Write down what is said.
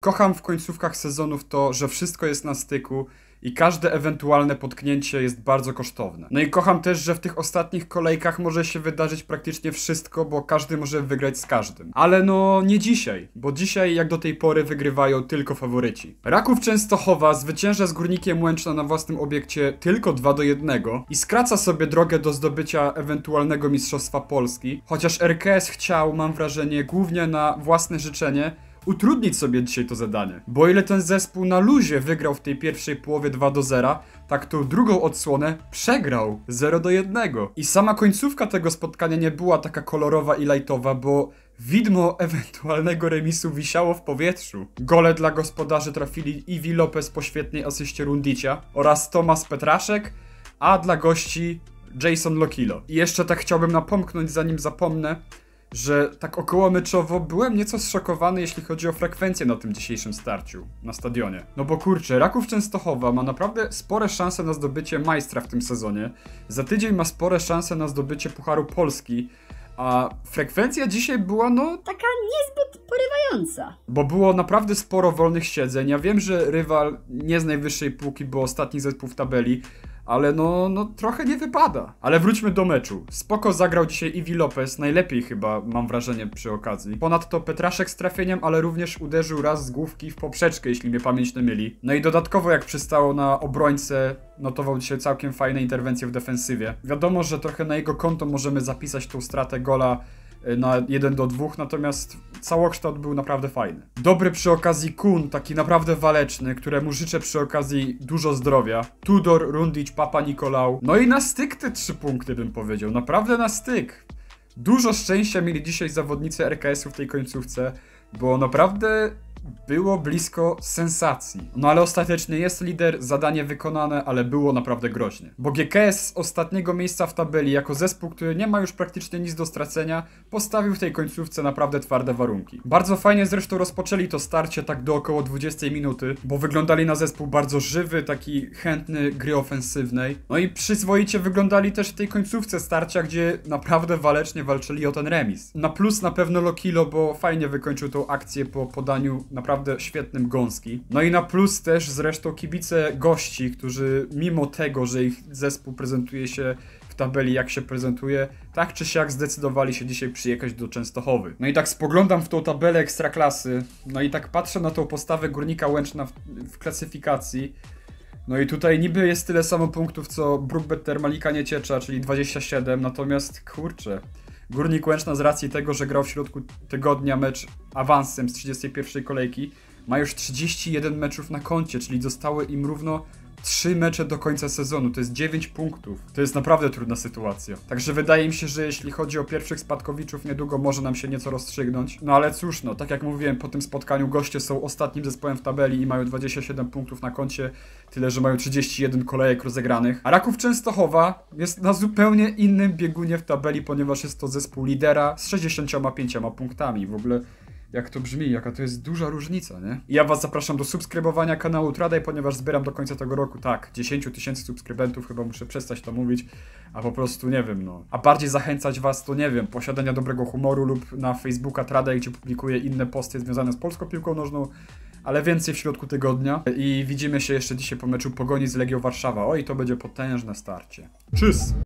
Kocham w końcówkach sezonów to, że wszystko jest na styku i każde ewentualne potknięcie jest bardzo kosztowne. No i kocham też, że w tych ostatnich kolejkach może się wydarzyć praktycznie wszystko, bo każdy może wygrać z każdym. Ale no nie dzisiaj, bo dzisiaj jak do tej pory wygrywają tylko faworyci. Raków Częstochowa zwycięża z Górnikiem Łęczna na własnym obiekcie tylko 2 do 1 i skraca sobie drogę do zdobycia ewentualnego Mistrzostwa Polski, chociaż RKS chciał, mam wrażenie, głównie na własne życzenie utrudnić sobie dzisiaj to zadanie. Bo ile ten zespół na luzie wygrał w tej pierwszej połowie 2 do 0, tak tą drugą odsłonę przegrał 0 do 1. I sama końcówka tego spotkania nie była taka kolorowa i lajtowa, bo Widmo ewentualnego remisu wisiało w powietrzu. Gole dla gospodarzy trafili Iwi Lopez po świetnej asyście Rundicia oraz Tomas Petraszek, a dla gości Jason Lokilo. I jeszcze tak chciałbym napomknąć, zanim zapomnę, że tak okołomyczowo byłem nieco zszokowany, jeśli chodzi o frekwencję na tym dzisiejszym starciu na stadionie. No bo kurczę, Raków Częstochowa ma naprawdę spore szanse na zdobycie majstra w tym sezonie. Za tydzień ma spore szanse na zdobycie Pucharu Polski. A frekwencja dzisiaj była no... Taka niezbyt porywająca. Bo było naprawdę sporo wolnych siedzeń. Ja wiem, że rywal nie z najwyższej półki, bo ostatni zespół w tabeli, ale no, no trochę nie wypada. Ale wróćmy do meczu. Spoko zagrał dzisiaj Iwi Lopez, najlepiej chyba, mam wrażenie, przy okazji. Ponadto Petraszek z trafieniem, ale również uderzył raz z główki w poprzeczkę, jeśli mnie pamięć nie myli. No i dodatkowo, jak przystało na obrońcę, notował dzisiaj całkiem fajne interwencje w defensywie. Wiadomo, że trochę na jego konto możemy zapisać tą stratę gola na 1 do 2, natomiast całokształt był naprawdę fajny. Dobry przy okazji Kun, taki naprawdę waleczny, któremu życzę przy okazji dużo zdrowia. Tudor, Rundić, Papa Nikolał. No i na styk te trzy punkty bym powiedział, naprawdę na styk. Dużo szczęścia mieli dzisiaj zawodnicy RKS-u w tej końcówce, bo naprawdę było blisko sensacji. No ale ostatecznie jest lider, zadanie wykonane, ale było naprawdę groźnie. Bo GKS z ostatniego miejsca w tabeli, jako zespół, który nie ma już praktycznie nic do stracenia, postawił w tej końcówce naprawdę twarde warunki. Bardzo fajnie zresztą rozpoczęli to starcie tak do około 20 minuty, bo wyglądali na zespół bardzo żywy, taki chętny gry ofensywnej. No i przyzwoicie wyglądali też w tej końcówce starcia, gdzie naprawdę walecznie walczyli o ten remis. Na plus na pewno Lokilo, bo fajnie wykończył tą akcję po podaniu naprawdę świetnym gąski. No i na plus też zresztą kibice gości, którzy mimo tego, że ich zespół prezentuje się w tabeli jak się prezentuje, tak czy siak zdecydowali się dzisiaj przyjechać do Częstochowy. No i tak spoglądam w tą tabelę Ekstraklasy, no i tak patrzę na tą postawę Górnika Łęczna w, w klasyfikacji, no i tutaj niby jest tyle samo punktów co Brookbet Malika Nieciecza, czyli 27, natomiast kurczę... Górnik Łęczna z racji tego, że grał w środku tygodnia mecz awansem z 31 kolejki, ma już 31 meczów na koncie, czyli zostały im równo 3 mecze do końca sezonu, to jest 9 punktów. To jest naprawdę trudna sytuacja. Także wydaje mi się, że jeśli chodzi o pierwszych spadkowiczów, niedługo może nam się nieco rozstrzygnąć. No ale cóż, no tak jak mówiłem, po tym spotkaniu goście są ostatnim zespołem w tabeli i mają 27 punktów na koncie, tyle że mają 31 kolejek rozegranych. A Raków Częstochowa jest na zupełnie innym biegunie w tabeli, ponieważ jest to zespół lidera z 65 punktami. W ogóle jak to brzmi, jaka to jest duża różnica, nie? ja was zapraszam do subskrybowania kanału Traday, ponieważ zbieram do końca tego roku, tak, 10 tysięcy subskrybentów, chyba muszę przestać to mówić, a po prostu nie wiem, no. A bardziej zachęcać was to, nie wiem, posiadania dobrego humoru lub na Facebooka Traday, gdzie publikuję inne posty związane z polską piłką nożną, ale więcej w środku tygodnia i widzimy się jeszcze dzisiaj po meczu Pogoni z Legią Warszawa. Oj, to będzie potężne starcie. Cześć!